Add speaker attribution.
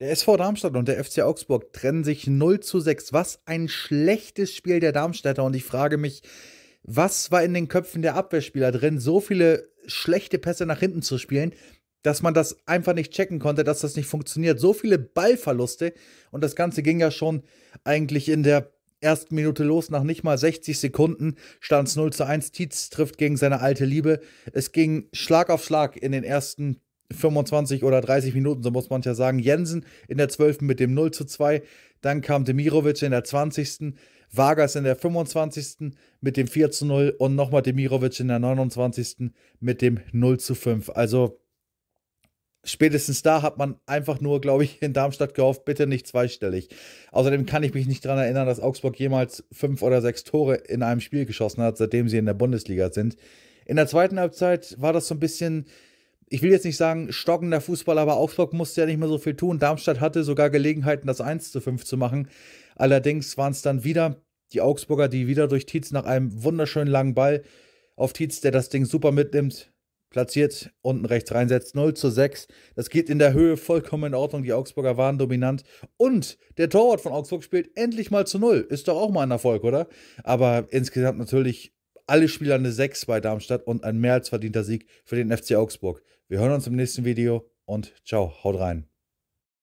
Speaker 1: Der SV Darmstadt und der FC Augsburg trennen sich 0 zu 6. Was ein schlechtes Spiel der Darmstädter. Und ich frage mich, was war in den Köpfen der Abwehrspieler drin, so viele schlechte Pässe nach hinten zu spielen, dass man das einfach nicht checken konnte, dass das nicht funktioniert. So viele Ballverluste. Und das Ganze ging ja schon eigentlich in der ersten Minute los. Nach nicht mal 60 Sekunden stand es 0 zu 1. Tietz trifft gegen seine alte Liebe. Es ging Schlag auf Schlag in den ersten 25 oder 30 Minuten, so muss man ja sagen. Jensen in der 12. mit dem 0 zu 2. Dann kam Demirovic in der 20. Vargas in der 25. mit dem 4 zu 0 und nochmal Demirovic in der 29. mit dem 0 zu 5. Also spätestens da hat man einfach nur, glaube ich, in Darmstadt gehofft, bitte nicht zweistellig. Außerdem kann ich mich nicht daran erinnern, dass Augsburg jemals fünf oder sechs Tore in einem Spiel geschossen hat, seitdem sie in der Bundesliga sind. In der zweiten Halbzeit war das so ein bisschen ich will jetzt nicht sagen, stockender Fußball, aber Augsburg musste ja nicht mehr so viel tun. Darmstadt hatte sogar Gelegenheiten, das 1 zu 5 zu machen. Allerdings waren es dann wieder die Augsburger, die wieder durch Tietz nach einem wunderschönen langen Ball auf Tietz, der das Ding super mitnimmt, platziert, unten rechts reinsetzt, 0 zu 6. Das geht in der Höhe vollkommen in Ordnung. Die Augsburger waren dominant. Und der Torwart von Augsburg spielt endlich mal zu 0. Ist doch auch mal ein Erfolg, oder? Aber insgesamt natürlich alle Spieler eine 6 bei Darmstadt und ein mehr als verdienter Sieg für den FC Augsburg. Wir hören uns im nächsten Video und ciao, haut rein.